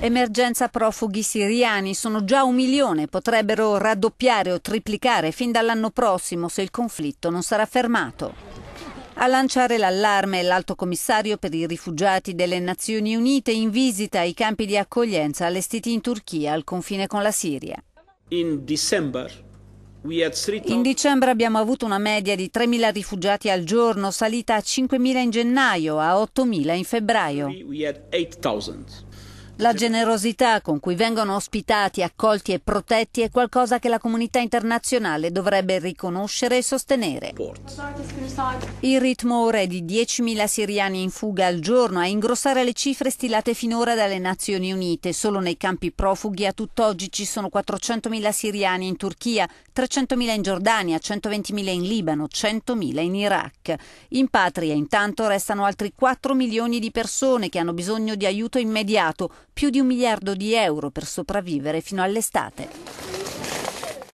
Emergenza profughi siriani sono già un milione, potrebbero raddoppiare o triplicare fin dall'anno prossimo se il conflitto non sarà fermato. A lanciare l'allarme è l'alto commissario per i rifugiati delle Nazioni Unite in visita ai campi di accoglienza allestiti in Turchia al confine con la Siria. In December in dicembre abbiamo avuto una media di 3.000 rifugiati al giorno, salita a 5.000 in gennaio, a 8.000 in febbraio. La generosità con cui vengono ospitati, accolti e protetti è qualcosa che la comunità internazionale dovrebbe riconoscere e sostenere. Il ritmo ora è di 10.000 siriani in fuga al giorno a ingrossare le cifre stilate finora dalle Nazioni Unite. Solo nei campi profughi a tutt'oggi ci sono 400.000 siriani in Turchia, 300.000 in Giordania, 120.000 in Libano, 100.000 in Iraq. In patria intanto restano altri 4 milioni di persone che hanno bisogno di aiuto immediato più di un miliardo di euro per sopravvivere fino all'estate.